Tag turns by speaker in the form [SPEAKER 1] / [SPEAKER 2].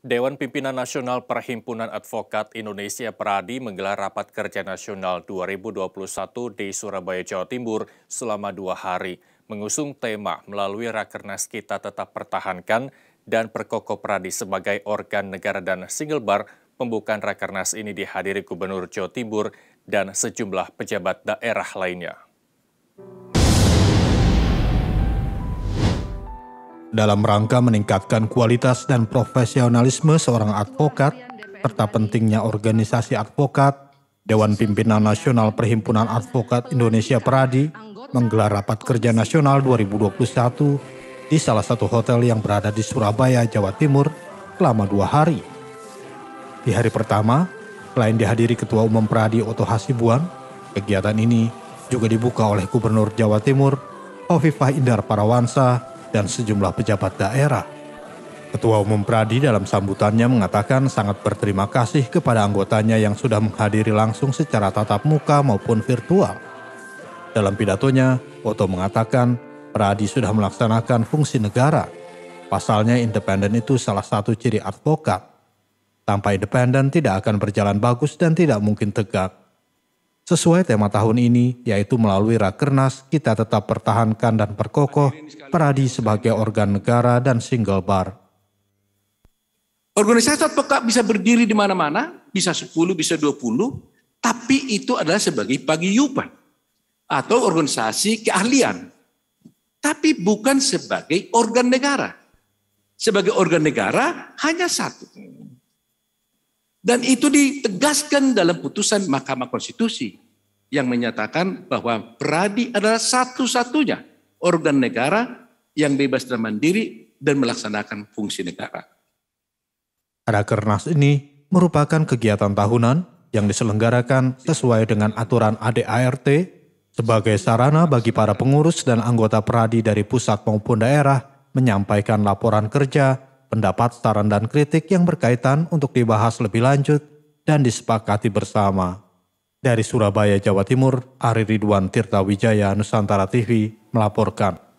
[SPEAKER 1] Dewan Pimpinan Nasional Perhimpunan Advokat Indonesia Peradi menggelar rapat kerja nasional 2021 di Surabaya, Jawa Timur selama dua hari, mengusung tema melalui Rakernas kita tetap pertahankan dan Perkoko Peradi sebagai organ negara dan single bar, pembukaan Rakernas ini dihadiri Gubernur Jawa Timur dan sejumlah pejabat daerah lainnya.
[SPEAKER 2] dalam rangka meningkatkan kualitas dan profesionalisme seorang advokat, serta pentingnya organisasi advokat, Dewan Pimpinan Nasional Perhimpunan Advokat Indonesia Peradi menggelar rapat kerja nasional 2021 di salah satu hotel yang berada di Surabaya, Jawa Timur selama dua hari. Di hari pertama, selain dihadiri Ketua Umum Peradi Oto Hasibuan, kegiatan ini juga dibuka oleh Gubernur Jawa Timur, Hovifah Indar Parawansa, dan sejumlah pejabat daerah. Ketua Umum Pradi dalam sambutannya mengatakan sangat berterima kasih kepada anggotanya yang sudah menghadiri langsung secara tatap muka maupun virtual. Dalam pidatonya, Oto mengatakan Pradi sudah melaksanakan fungsi negara. Pasalnya independen itu salah satu ciri advokat. Tanpa independen tidak akan berjalan bagus dan tidak mungkin tegak. Sesuai tema tahun ini, yaitu melalui Rakernas, kita tetap pertahankan dan perkokoh Peradi sebagai organ negara dan single bar.
[SPEAKER 3] Organisasi advokat bisa berdiri di mana-mana, bisa 10, bisa 20, tapi itu adalah sebagai pagiyupan atau organisasi keahlian. Tapi bukan sebagai organ negara. Sebagai organ negara hanya satu, dan itu ditegaskan dalam putusan Mahkamah Konstitusi yang menyatakan bahwa peradi adalah satu-satunya organ negara yang bebas dan mandiri dan melaksanakan fungsi negara.
[SPEAKER 2] Rakernas ini merupakan kegiatan tahunan yang diselenggarakan sesuai dengan aturan ADART sebagai sarana bagi para pengurus dan anggota peradi dari pusat maupun daerah menyampaikan laporan kerja pendapat, saran, dan kritik yang berkaitan untuk dibahas lebih lanjut dan disepakati bersama.
[SPEAKER 1] Dari Surabaya, Jawa Timur, Ari Ridwan Tirta Wijaya, Nusantara TV, melaporkan.